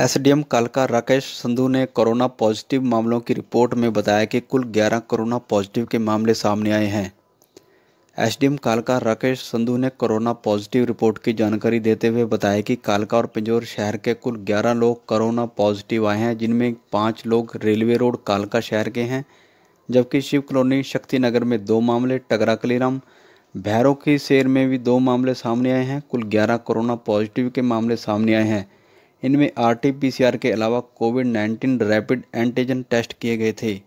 SDM कालका राकेश संधू ने corona positive मामलों की रिपोर्ट में बताया कि कुल 11 कोरोना पॉजिटिव के मामले सामने आए हैं एसडीएम कालका राकेश संधू ने कोरोना पॉजिटिव रिपोर्ट की जानकारी देते हुए बताया कि कालका और पिंजौर शहर के कुल 11 लोग कोरोना पॉजिटिव आए हैं जिनमें पाँच लोग रेलवे रोड कालका शहर के हैं जबकि शिव कॉलोनी शक्तिनगर में दो मामले टगरा कलीराम भैरों की शेर में भी दो मामले सामने आए हैं कुल ग्यारह कोरोना पॉजिटिव के मामले सामने आए हैं इनमें आर के अलावा कोविड 19 रैपिड एंटीजन टेस्ट किए गए थे